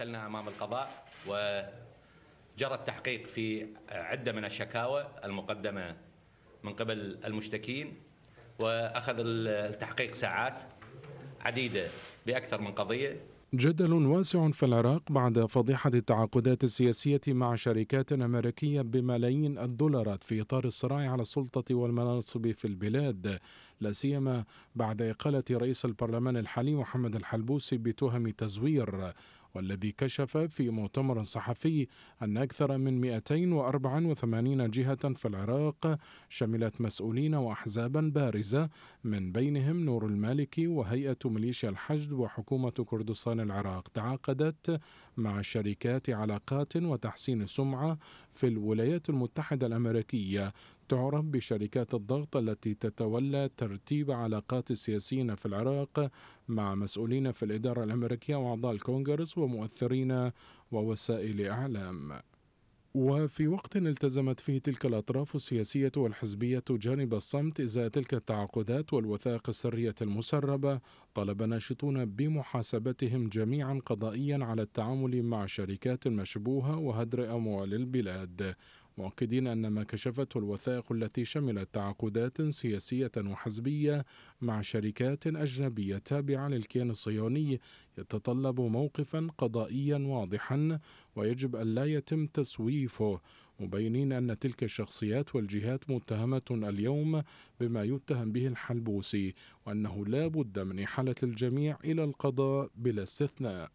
دخلنا امام القضاء وجرى التحقيق في عده من الشكاوى المقدمه من قبل المشتكين واخذ التحقيق ساعات عديده باكثر من قضيه جدل واسع في العراق بعد فضيحة التعاقدات السياسية مع شركات أمريكية بملايين الدولارات في إطار الصراع على السلطة والمناصب في البلاد لا سيما بعد إقالة رئيس البرلمان الحالي محمد الحلبوسي بتهم تزوير والذي كشف في مؤتمر صحفي أن أكثر من 284 جهة في العراق شملت مسؤولين وأحزابا بارزة من بينهم نور المالكي وهيئة ميليشيا الحشد وحكومة كردستان العراق تعاقدت مع شركات علاقات وتحسين سمعة في الولايات المتحدة الأمريكية تعرف بشركات الضغط التي تتولى ترتيب علاقات السياسيين في العراق مع مسؤولين في الإدارة الأمريكية وأعضاء الكونغرس ومؤثرين ووسائل إعلام وفي وقت التزمت فيه تلك الأطراف السياسية والحزبية جانب الصمت إزاء تلك التعاقدات والوثائق السرية المسربة طلب ناشطون بمحاسبتهم جميعا قضائيا على التعامل مع الشركات المشبوهة وهدر أموال البلاد مؤكدين أن ما كشفته الوثائق التي شملت تعاقدات سياسية وحزبية مع شركات أجنبية تابعة للكيان الصهيوني يتطلب موقفا قضائيا واضحا ويجب أن لا يتم تسويفه مبينين أن تلك الشخصيات والجهات متهمة اليوم بما يتهم به الحلبوسي وأنه لا بد من إحالة الجميع إلى القضاء بلا استثناء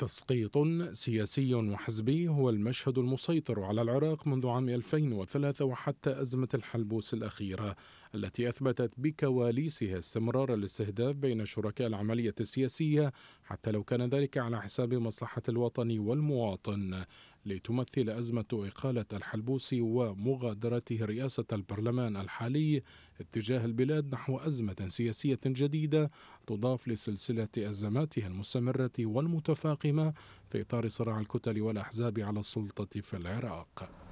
تسقيط سياسي وحزبي هو المشهد المسيطر على العراق منذ عام 2003 وحتى أزمة الحلبوس الأخيرة التي أثبتت بكواليسها استمرار الاستهداف بين شركاء العملية السياسية حتى لو كان ذلك على حساب مصلحة الوطن والمواطن لتمثل أزمة إقالة الحلبوسي ومغادرته رئاسة البرلمان الحالي اتجاه البلاد نحو أزمة سياسية جديدة تضاف لسلسلة أزماتها المستمرة والمتفاقمة في إطار صراع الكتل والأحزاب على السلطة في العراق